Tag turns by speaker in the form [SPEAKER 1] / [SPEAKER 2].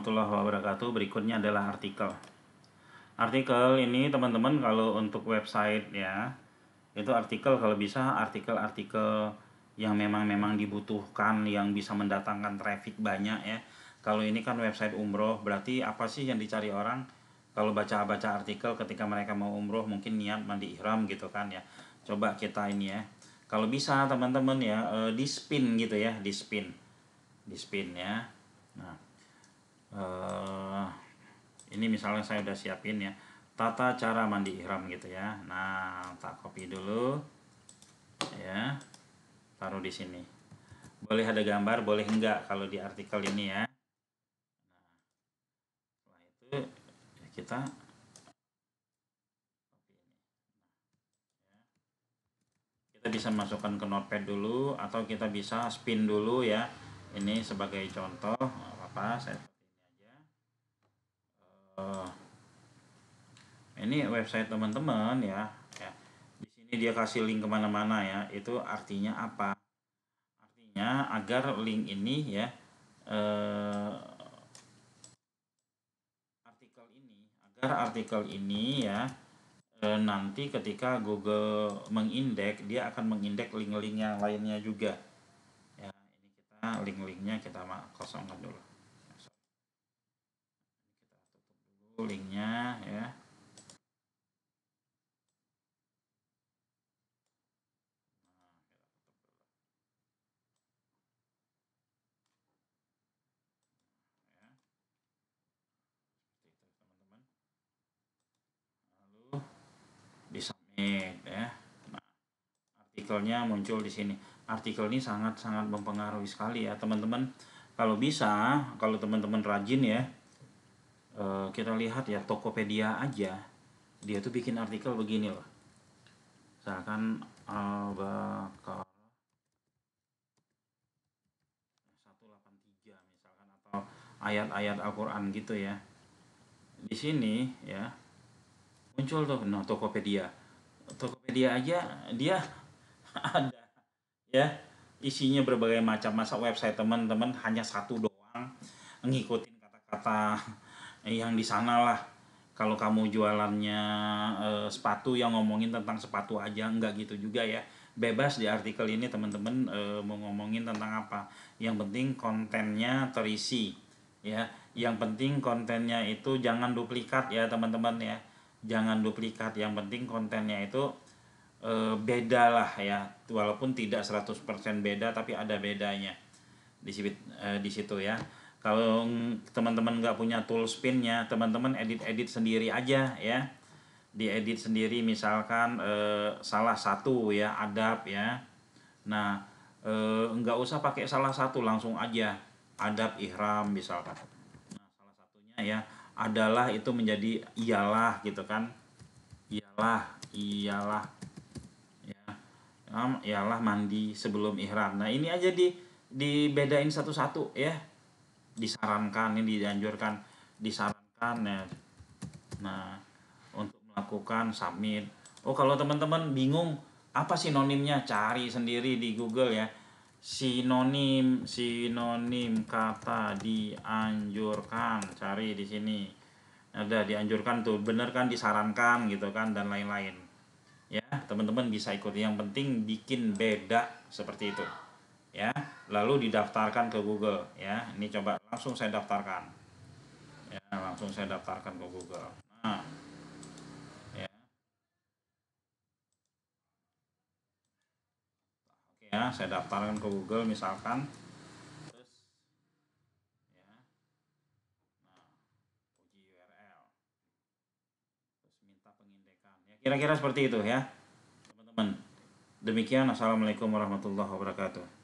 [SPEAKER 1] warahmatullahi wabarakatuh. Berikutnya adalah artikel. Artikel ini teman-teman kalau untuk website ya, itu artikel kalau bisa artikel-artikel yang memang memang dibutuhkan yang bisa mendatangkan traffic banyak ya. Kalau ini kan website umroh, berarti apa sih yang dicari orang? Kalau baca-baca artikel ketika mereka mau umroh mungkin niat mandi ihram gitu kan ya. Coba kita ini ya. Kalau bisa teman-teman ya eh, di spin gitu ya, di spin. Di spin ya. Nah, Eh, ini misalnya saya udah siapin ya tata cara mandi ihram gitu ya nah tak copy dulu ya taruh di sini boleh ada gambar boleh enggak kalau di artikel ini ya nah, setelah itu ya kita kita bisa masukkan ke notepad dulu atau kita bisa spin dulu ya ini sebagai contoh apa saya Oh. ini website teman-teman ya, ya di sini dia kasih link kemana-mana ya itu artinya apa artinya agar link ini ya uh, artikel ini agar artikel ini ya uh, nanti ketika Google mengindek dia akan mengindek link-link yang lainnya juga ya ini kita link-linknya kita kosongkan dulu linknya ya nah, ya. ya. Nah, artikelnya muncul di sini. Artikel ini sangat-sangat mempengaruhi sekali ya, teman-teman. Kalau bisa, kalau teman-teman rajin ya, Eh, kita lihat ya Tokopedia aja dia tuh bikin artikel begini loh misalkan bakal 183 misalkan atau ayat-ayat Al-Qur'an gitu ya. Di sini ya muncul tuh no, nah, Tokopedia. Tokopedia aja dia ada ya isinya berbagai macam masa website teman-teman hanya satu doang ngikutin kata-kata Eh, yang di sana lah kalau kamu jualannya eh, sepatu yang ngomongin tentang sepatu aja nggak gitu juga ya bebas di artikel ini teman-teman eh, mau ngomongin tentang apa yang penting kontennya terisi ya yang penting kontennya itu jangan duplikat ya teman-teman ya jangan duplikat yang penting kontennya itu e, beda lah ya walaupun tidak 100% beda tapi ada bedanya di, di situ ya kalau teman-teman nggak punya tool spinnya teman-teman edit-edit sendiri aja ya di edit sendiri misalkan e, salah satu ya adab ya nah e, nggak usah pakai salah satu langsung aja adab ihram misalkan nah salah satunya ya adalah itu menjadi ialah gitu kan ialah ialah ya ialah mandi sebelum ihram nah ini aja di dibedain satu-satu ya disarankan ini dianjurkan disarankan ya nah untuk melakukan submit oh kalau teman-teman bingung apa sinonimnya cari sendiri di Google ya sinonim sinonim kata dianjurkan cari di sini ada dianjurkan tuh bener kan disarankan gitu kan dan lain-lain ya teman-teman bisa ikuti yang penting bikin beda seperti itu ya lalu didaftarkan ke Google ya ini coba langsung saya daftarkan ya langsung saya daftarkan ke Google nah ya Oke, ya saya daftarkan ke Google misalkan ya nah uji URL terus minta pengindekan ya kira-kira seperti itu ya teman-teman demikian assalamualaikum warahmatullahi wabarakatuh